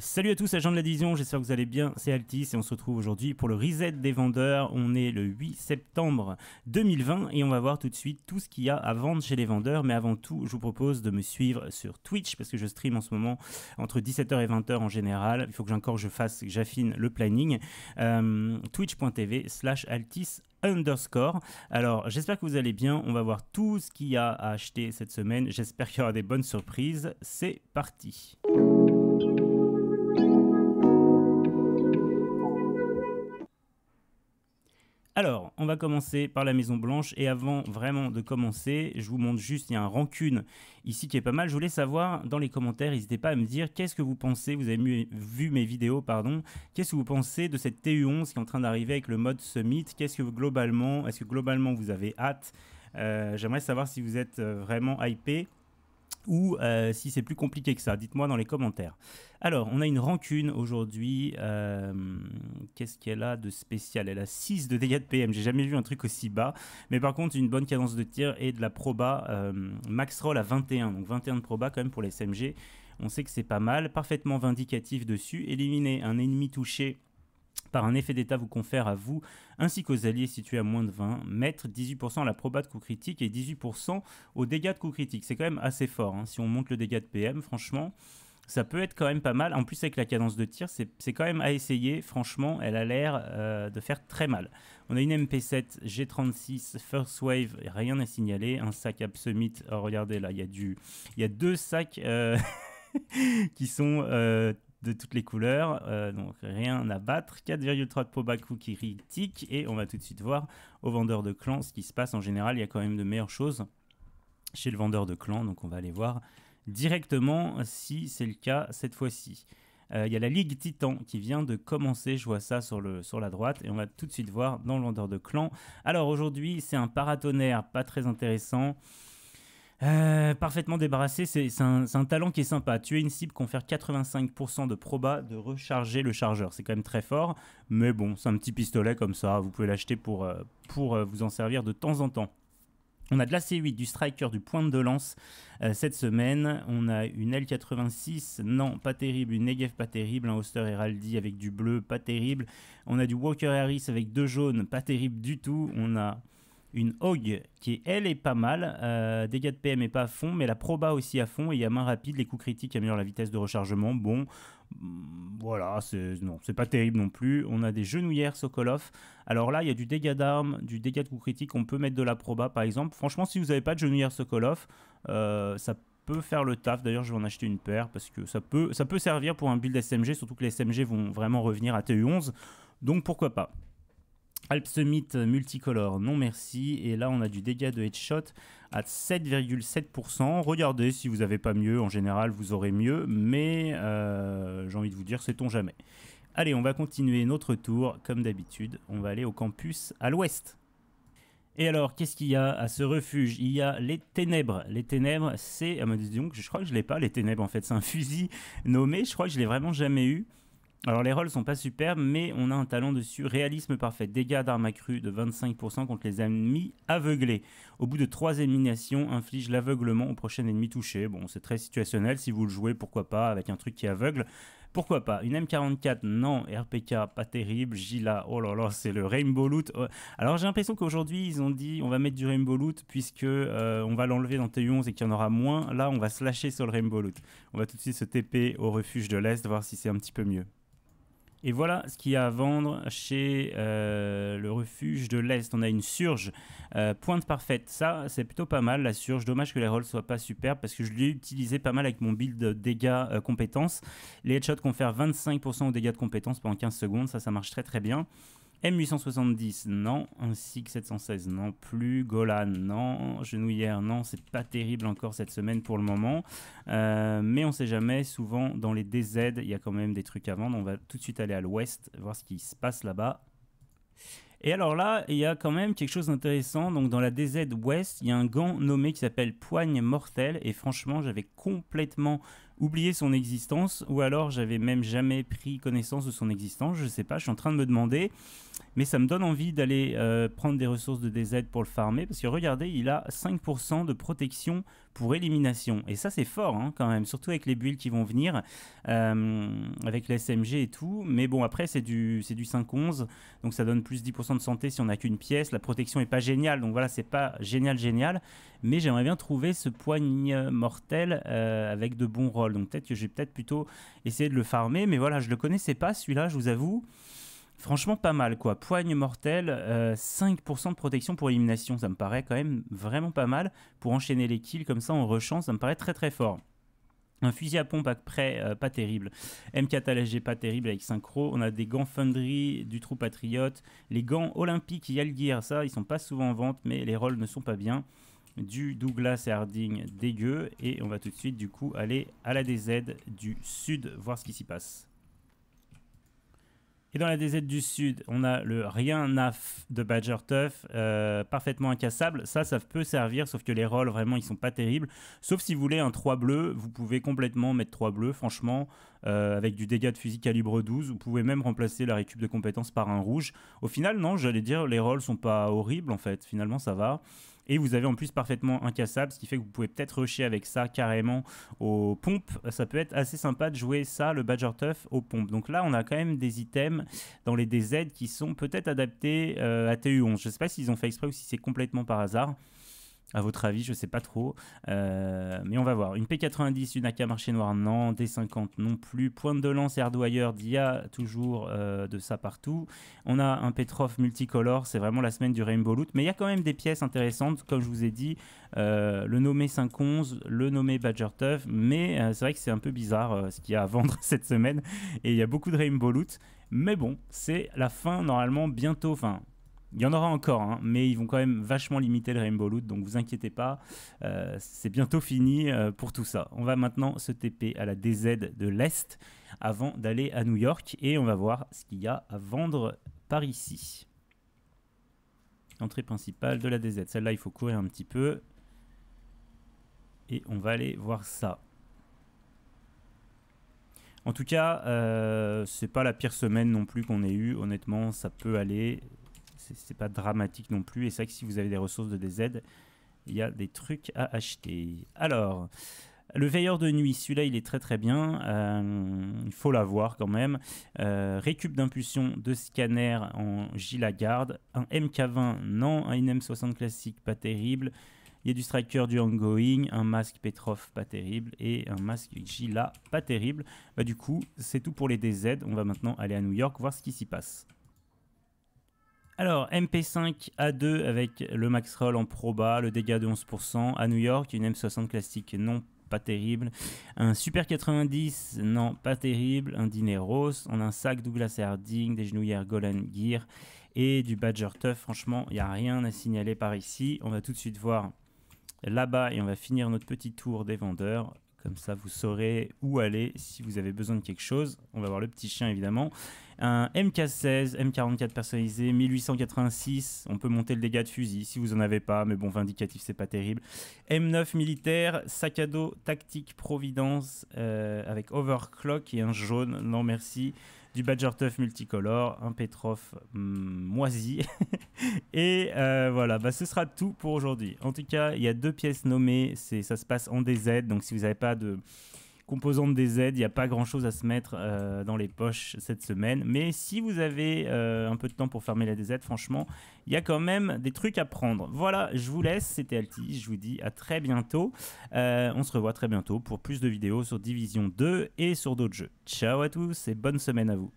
Salut à tous, agents de la division, j'espère que vous allez bien, c'est Altis et on se retrouve aujourd'hui pour le reset des vendeurs. On est le 8 septembre 2020 et on va voir tout de suite tout ce qu'il y a à vendre chez les vendeurs. Mais avant tout, je vous propose de me suivre sur Twitch parce que je stream en ce moment entre 17h et 20h en général. Il faut que j'encore je fasse, j'affine le planning. Euh, twitch.tv slash Altis underscore. Alors, j'espère que vous allez bien. On va voir tout ce qu'il y a à acheter cette semaine. J'espère qu'il y aura des bonnes surprises. C'est parti. Alors, on va commencer par la Maison Blanche et avant vraiment de commencer, je vous montre juste, il y a un rancune ici qui est pas mal. Je voulais savoir dans les commentaires, n'hésitez pas à me dire qu'est-ce que vous pensez, vous avez vu mes vidéos, pardon, qu'est-ce que vous pensez de cette TU11 qui est en train d'arriver avec le mode Summit, qu'est-ce que globalement, est-ce que globalement vous avez hâte euh, J'aimerais savoir si vous êtes euh, vraiment hypé ou euh, si c'est plus compliqué que ça, dites-moi dans les commentaires. Alors, on a une rancune aujourd'hui. Euh, qu'est-ce qu'elle a de spécial Elle a 6 de dégâts de PM. J'ai jamais vu un truc aussi bas. Mais par contre, une bonne cadence de tir et de la proba. Euh, max roll à 21. Donc 21 de proba quand même pour les SMG. On sait que c'est pas mal. Parfaitement vindicatif dessus. Éliminer un ennemi touché par un effet d'état vous confère à vous ainsi qu'aux alliés situés à moins de 20 mètres 18% à la proba de coup critique et 18% aux dégâts de coup critique. C'est quand même assez fort. Hein. Si on monte le dégât de PM, franchement, ça peut être quand même pas mal. En plus, avec la cadence de tir, c'est quand même à essayer. Franchement, elle a l'air euh, de faire très mal. On a une MP7 G36 First Wave, rien à signaler. Un sac Absolute. Oh, regardez là, il y, a du... y a deux sacs. Euh, qui sont euh, de toutes les couleurs, euh, donc rien à battre. 4,3 de Pobaku qui critique et on va tout de suite voir au vendeur de clan ce qui se passe. En général, il y a quand même de meilleures choses chez le vendeur de clan, donc on va aller voir directement si c'est le cas cette fois-ci. Euh, il y a la Ligue Titan qui vient de commencer, je vois ça sur, le, sur la droite, et on va tout de suite voir dans le vendeur de clan. Alors aujourd'hui, c'est un paratonnerre pas très intéressant. Euh, parfaitement débarrassé, c'est un, talent qui est sympa. Tuer une cible confère 85% de proba de recharger le chargeur. C'est quand même très fort, mais bon, c'est un petit pistolet comme ça. Vous pouvez l'acheter pour, euh, pour euh, vous en servir de temps en temps. On a de la C8, du striker, du pointe de lance cette semaine. On a une L86, non, pas terrible. Une Negev, pas terrible. Un Oster Heraldi avec du bleu, pas terrible. On a du Walker Harris avec deux jaunes, pas terrible du tout. On a une Hog qui elle est pas mal, euh, dégâts de PM est pas à fond, mais la proba aussi à fond, et il y a main rapide, les coups critiques améliorent la vitesse de rechargement, bon, mm, voilà, c'est, non, c'est pas terrible non plus, on a des genouillères Sokolov, alors là il y a du dégât d'armes, du dégât de coups critiques, on peut mettre de la proba par exemple, franchement si vous n'avez pas de genouillères Sokolov, euh, ça peut faire le taf. D'ailleurs, je vais en acheter une paire parce que ça peut, ça peut servir pour un build SMG, surtout que les SMG vont vraiment revenir à t 11 Donc pourquoi pas Alpsemite multicolore, non merci. Et là, on a du dégât de headshot à 7,7%. Regardez, si vous n'avez pas mieux, en général, vous aurez mieux. Mais euh, j'ai envie de vous dire, sait-on jamais. Allez, on va continuer notre tour. Comme d'habitude, on va aller au campus à l'ouest. Et alors, qu'est-ce qu'il y a à ce refuge Il y a les ténèbres. Les ténèbres, c'est... Ah, dis donc, je crois que je l'ai pas, les ténèbres, en fait. C'est un fusil nommé. Je crois que je l'ai vraiment jamais eu. Alors les rolls sont pas superbes, mais on a un talent dessus. Réalisme parfait, dégâts d'armes accrues de 25% contre les ennemis aveuglés. Au bout de 3 éliminations, inflige l'aveuglement au prochain ennemi touché. Bon, c'est très situationnel, si vous le jouez, pourquoi pas, avec un truc qui aveugle. Pourquoi pas Une M44, non. RPK, pas terrible. Gila, oh là là, c'est le Rainbow Loot. Euh, alors j'ai l'impression qu'aujourd'hui, ils ont dit on va mettre du Rainbow Loot puisque euh, on va l'enlever dans T11 et qu'il y en aura moins. Là, on va se lâcher sur le Rainbow Loot. On va tout de suite se TP au refuge de l'Est, voir si c'est un petit peu mieux. Et voilà ce qu'il y a à vendre chez euh, le refuge de l'Est. On a une surge euh, pointe parfaite. Ça, c'est plutôt pas mal, la surge. Dommage que les rolls soient pas superbes parce que je l'ai utilisé pas mal avec mon build dégâts euh, compétences. Les headshots confèrent 25% aux dégâts de compétences pendant 15 secondes. Ça, ça marche très très bien. M870, non. Ainsi que 716, non plus. Golan, non. Genouillère, non. C'est pas terrible encore cette semaine pour le moment. Euh, mais on sait jamais. Souvent, dans les DZ, il y a quand même des trucs à vendre. On va tout de suite aller à l'ouest, voir ce qui se passe là-bas. Et alors là, il y a quand même quelque chose d'intéressant. Donc dans la DZ Ouest, il y a un gant nommé qui s'appelle Poigne Mortelle. Et franchement, j'avais complètement oublier son existence, ou alors j'avais même jamais pris connaissance de son existence, je sais pas, je suis en train de me demander mais ça me donne envie d'aller euh, prendre des ressources de DZ pour le farmer, parce que regardez, il a 5% de protection pour élimination, et ça c'est fort hein, quand même, surtout avec les bulles qui vont venir, euh, avec l'SMG et tout, mais bon après c'est du, du 5-11, donc ça donne plus 10% de santé si on n'a qu'une pièce, la protection est pas géniale, donc voilà c'est pas génial génial, mais j'aimerais bien trouver ce poigne mortel euh, avec de bons rôles. donc peut-être que j'ai peut-être plutôt essayé de le farmer, mais voilà je le connaissais pas celui-là je vous avoue, franchement pas mal quoi. Poigne mortelle, 5% euh, de protection pour élimination, ça me paraît quand même vraiment pas mal. Pour enchaîner les kills comme ça en rechant. ça me paraît très très fort. Un fusil à pompe à près, euh, pas terrible. M4 à pas terrible avec synchro. On a des gants Fundry du Trou Patriote. Les gants olympiques Yalgir, ça, ils sont pas souvent en vente, mais les rolls ne sont pas bien. Du Douglas et Harding dégueu. Et on va tout de suite, du coup, aller à la DZ du Sud, voir ce qui s'y passe. Et dans la DZ du Sud, on a le Rien Naf de Badger Tough, euh, parfaitement incassable. Ça, ça peut servir, sauf que les rolls, vraiment, ils sont pas terribles. Sauf si vous voulez un 3 bleu, vous pouvez complètement mettre 3 bleus, franchement, euh, avec du dégât de fusil calibre 12. Vous pouvez même remplacer la récup de compétences par un rouge. Au final, non, j'allais dire, les rolls sont pas horribles, en fait. Finalement, ça va. Et vous avez en plus parfaitement incassable, ce qui fait que vous pouvez peut-être rusher avec ça carrément aux pompes. Ça peut être assez sympa de jouer ça, le Badger Tuff aux pompes. Donc là, on a quand même des items dans les DZ qui sont peut-être adaptés euh, à TU11. Je ne sais pas s'ils ont fait exprès ou si c'est complètement par hasard. À votre avis, je sais pas trop. Euh, mais on va voir. Une P90, une AK marché noir, non. D50 non plus. Pointe de lance Hardwire, d'IA, toujours euh, de ça partout. On a un Petrov multicolore, c'est vraiment la semaine du Rainbow Loot. Mais il y a quand même des pièces intéressantes, comme je vous ai dit. Euh, le nommé 511, le nommé Badger Tough. Mais c'est vrai que c'est un peu bizarre ce qu'il y a à vendre cette semaine. Et il y a beaucoup de Rainbow Loot. Mais bon, c'est la fin normalement bientôt. Enfin, il y en aura encore, hein, mais ils vont quand même vachement limiter le Rainbow Loot, donc vous inquiétez pas, euh, c'est bientôt fini euh, pour tout ça. On va maintenant se TP à la DZ de l'Est avant d'aller à New York et on va voir ce qu'il y a à vendre par ici. Entrée principale de la DZ, celle-là il faut courir un petit peu et on va aller voir ça. En tout cas, euh, c'est pas la pire semaine non plus qu'on ait eue, honnêtement, ça peut aller, c'est pas dramatique non plus. Et c'est vrai que si vous avez des ressources de DZ, il y a des trucs à acheter. Alors, le veilleur de nuit, celui-là, il est très très bien. Euh, il faut l'avoir quand même. Euh, récup d'impulsion de scanner en garde. Un MK20, non. Un m 60 classique, pas terrible. Il y a du striker, du ongoing, un masque Petrov, pas terrible, et un masque Gila, pas terrible. Bah, du coup, c'est tout pour les DZ. On va maintenant aller à New York voir ce qui s'y passe. Alors, MP5 A2 avec le max roll en proba, le dégât de 11% à New York, une M60 classique non pas terrible. Un Super 90, non, pas terrible. Un Dineros, on a un sac Douglas Harding, des genouillères Golan Gear et du Badger Tough. Franchement, il n'y a rien à signaler par ici. On va tout de suite voir là-bas et on va finir notre petit tour des vendeurs comme ça, vous saurez où aller si vous avez besoin de quelque chose. On va voir le petit chien, évidemment. Un MK16, M44 personnalisé, 1886. On peut monter le dégât de fusil si vous en avez pas, mais bon, vindicatif, c'est pas terrible. M9 militaire, sac à dos, tactique, providence, euh, avec overclock et un jaune. Non, merci du Badger Tuff multicolore, un Petrov hum, moisi. et euh, voilà, bah, ce sera tout pour aujourd'hui. En tout cas, il y a deux pièces nommées, ça se passe en DZ, donc si vous n'avez pas de composante des aides, il n'y a pas grand-chose à se mettre euh, dans les poches cette semaine. Mais si vous avez euh, un peu de temps pour fermer la DZ, franchement, il y a quand même des trucs à prendre. Voilà, je vous laisse, c'était Alti, je vous dis à très bientôt. Euh, on se revoit très bientôt pour plus de vidéos sur Division 2 et sur d'autres jeux. Ciao à tous et bonne semaine à vous.